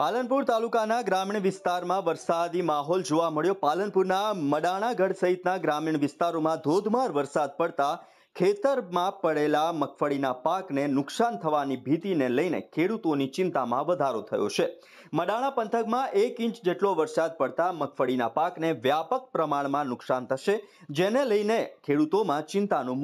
પાલનપુર તાલુકાના ગ્રામીણ વિસ્તારમાં વરસાદી માહોલ જોવા મળ્યો પાલનપુરના મડાણાગઢ સહિતના ગ્રામીણ વિસ્તારોમાં ધોધમાર વરસાદ પડતા ખેતરમાં પડેલા મગફળીના પાકને નુકસાન થવાની ભીતિને લઈને ખેડૂતોની ચિંતામાં વધારો થયો છે મડાણા પંથકમાં એક ઇંચ જેટલો વરસાદ પડતા મગફળીના પાકને વ્યાપક પ્રમાણમાં નુકસાન થશે જેને લઈને ખેડૂતોમાં ચિંતાનું